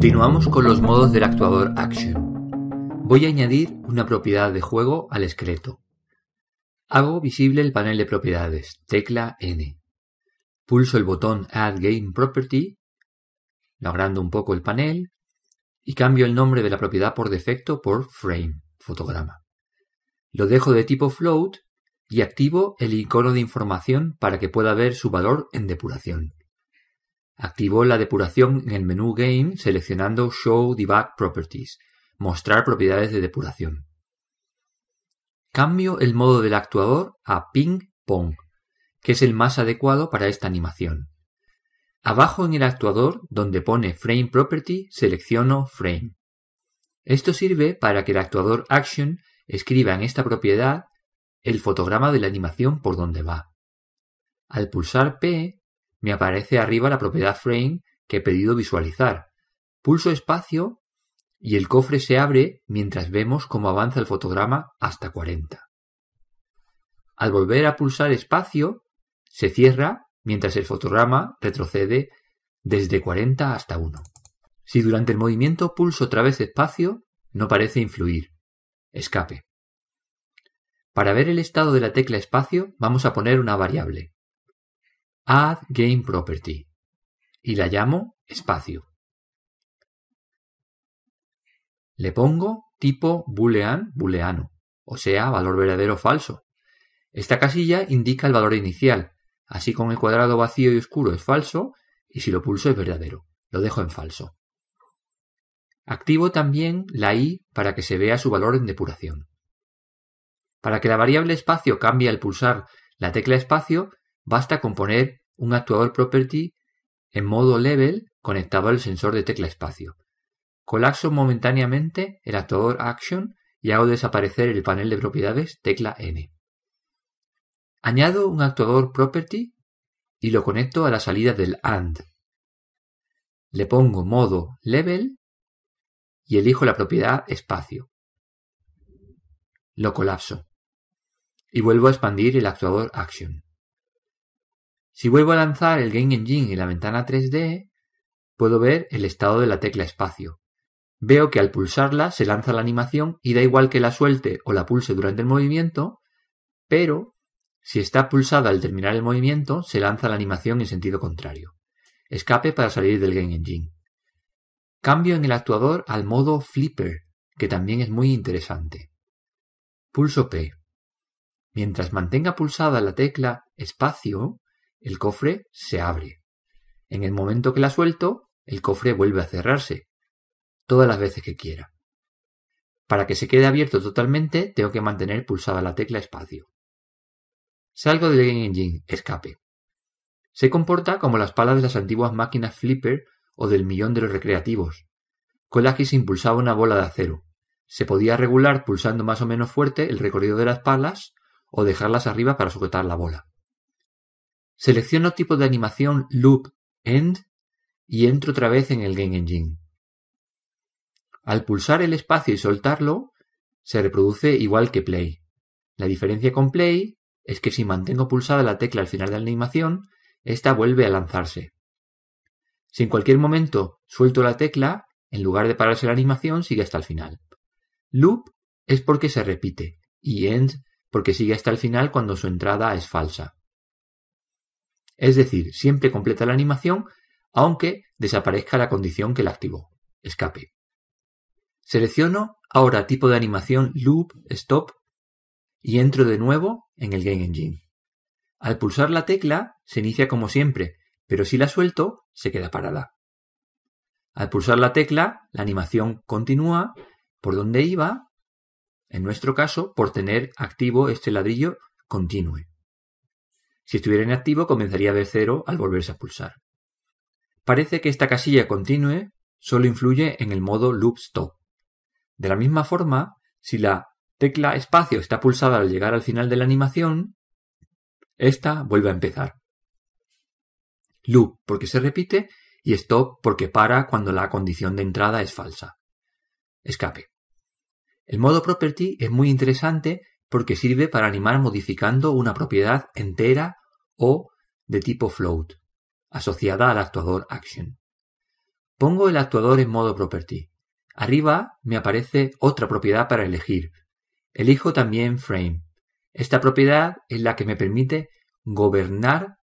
Continuamos con los modos del actuador Action. Voy a añadir una propiedad de juego al esqueleto. Hago visible el panel de propiedades, tecla N. Pulso el botón Add Game Property, agrando un poco el panel y cambio el nombre de la propiedad por defecto por Frame, fotograma. Lo dejo de tipo Float y activo el icono de información para que pueda ver su valor en depuración. Activó la depuración en el menú Game seleccionando Show Debug Properties, mostrar propiedades de depuración. Cambio el modo del actuador a Ping Pong, que es el más adecuado para esta animación. Abajo en el actuador, donde pone Frame Property, selecciono Frame. Esto sirve para que el actuador Action escriba en esta propiedad el fotograma de la animación por donde va. Al pulsar P, me aparece arriba la propiedad frame que he pedido visualizar. Pulso espacio y el cofre se abre mientras vemos cómo avanza el fotograma hasta 40. Al volver a pulsar espacio, se cierra mientras el fotograma retrocede desde 40 hasta 1. Si durante el movimiento pulso otra vez espacio, no parece influir. Escape. Para ver el estado de la tecla espacio vamos a poner una variable, Add Game Property y la llamo espacio. Le pongo tipo boolean booleano, o sea, valor verdadero falso. Esta casilla indica el valor inicial, así con el cuadrado vacío y oscuro es falso y si lo pulso es verdadero. Lo dejo en falso. Activo también la i para que se vea su valor en depuración. Para que la variable espacio cambie al pulsar la tecla espacio, basta con poner un actuador property en modo level conectado al sensor de tecla espacio. Colapso momentáneamente el actuador action y hago desaparecer el panel de propiedades tecla N. Añado un actuador property y lo conecto a la salida del AND. Le pongo modo level y elijo la propiedad espacio. Lo colapso y vuelvo a expandir el actuador action. Si vuelvo a lanzar el Game Engine en la ventana 3D, puedo ver el estado de la tecla espacio. Veo que al pulsarla se lanza la animación y da igual que la suelte o la pulse durante el movimiento, pero si está pulsada al terminar el movimiento, se lanza la animación en sentido contrario. Escape para salir del Game Engine. Cambio en el actuador al modo Flipper, que también es muy interesante. Pulso P. Mientras mantenga pulsada la tecla espacio, el cofre se abre. En el momento que la suelto, el cofre vuelve a cerrarse, todas las veces que quiera. Para que se quede abierto totalmente, tengo que mantener pulsada la tecla espacio. Salgo del Game Engine, escape. Se comporta como las palas de las antiguas máquinas flipper o del millón de los recreativos, con que se impulsaba una bola de acero. Se podía regular pulsando más o menos fuerte el recorrido de las palas o dejarlas arriba para sujetar la bola. Selecciono tipo de animación Loop End y entro otra vez en el Game Engine. Al pulsar el espacio y soltarlo, se reproduce igual que Play. La diferencia con Play es que si mantengo pulsada la tecla al final de la animación, esta vuelve a lanzarse. Si en cualquier momento suelto la tecla, en lugar de pararse la animación, sigue hasta el final. Loop es porque se repite y End porque sigue hasta el final cuando su entrada es falsa. Es decir, siempre completa la animación aunque desaparezca la condición que la activó, escape. Selecciono ahora tipo de animación loop, stop y entro de nuevo en el Game Engine. Al pulsar la tecla se inicia como siempre, pero si la suelto se queda parada. Al pulsar la tecla la animación continúa por donde iba, en nuestro caso por tener activo este ladrillo continue. Si estuviera inactivo, comenzaría de cero al volverse a pulsar. Parece que esta casilla continue solo influye en el modo loop stop. De la misma forma, si la tecla espacio está pulsada al llegar al final de la animación, esta vuelve a empezar. Loop porque se repite y stop porque para cuando la condición de entrada es falsa. Escape. El modo property es muy interesante porque sirve para animar modificando una propiedad entera o de tipo float, asociada al actuador action. Pongo el actuador en modo property. Arriba me aparece otra propiedad para elegir. Elijo también frame. Esta propiedad es la que me permite gobernar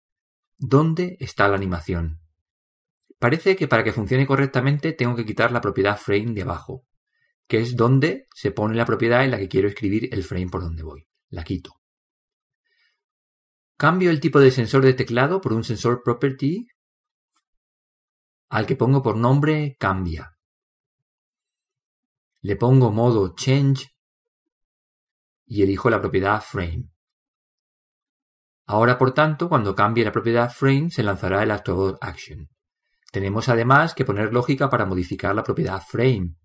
dónde está la animación. Parece que para que funcione correctamente tengo que quitar la propiedad frame de abajo, que es donde se pone la propiedad en la que quiero escribir el frame por donde voy. La quito. Cambio el tipo de sensor de teclado por un sensor property al que pongo por nombre cambia. Le pongo modo change y elijo la propiedad frame. Ahora, por tanto, cuando cambie la propiedad frame se lanzará el actuador action. Tenemos además que poner lógica para modificar la propiedad frame.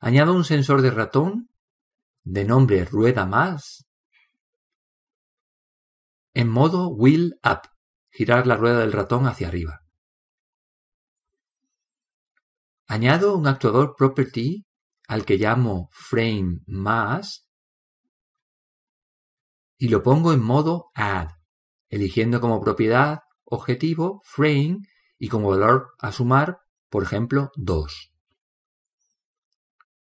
Añado un sensor de ratón de nombre rueda más en modo wheel up, girar la rueda del ratón hacia arriba. Añado un actuador property al que llamo frame más y lo pongo en modo add, eligiendo como propiedad objetivo frame y como valor a sumar, por ejemplo, 2.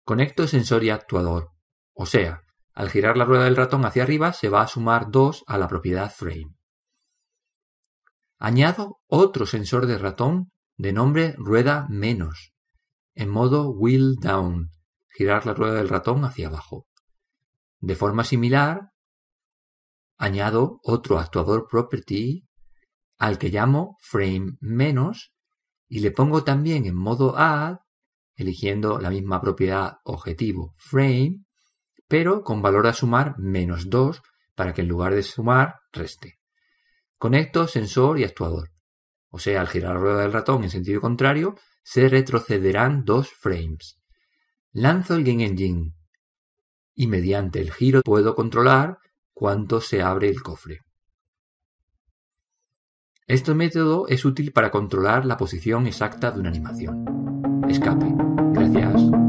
Conecto sensor y actuador, o sea, al girar la rueda del ratón hacia arriba se va a sumar 2 a la propiedad frame. Añado otro sensor de ratón de nombre rueda menos, en modo wheel down, girar la rueda del ratón hacia abajo. De forma similar, añado otro actuador property al que llamo frame menos y le pongo también en modo add, eligiendo la misma propiedad objetivo frame, pero con valor a sumar menos 2 para que en lugar de sumar reste. Conecto sensor y actuador. O sea, al girar la rueda del ratón en sentido contrario, se retrocederán dos frames. Lanzo el Game Engine y mediante el giro puedo controlar cuánto se abre el cofre. Este método es útil para controlar la posición exacta de una animación. Escape. Gracias.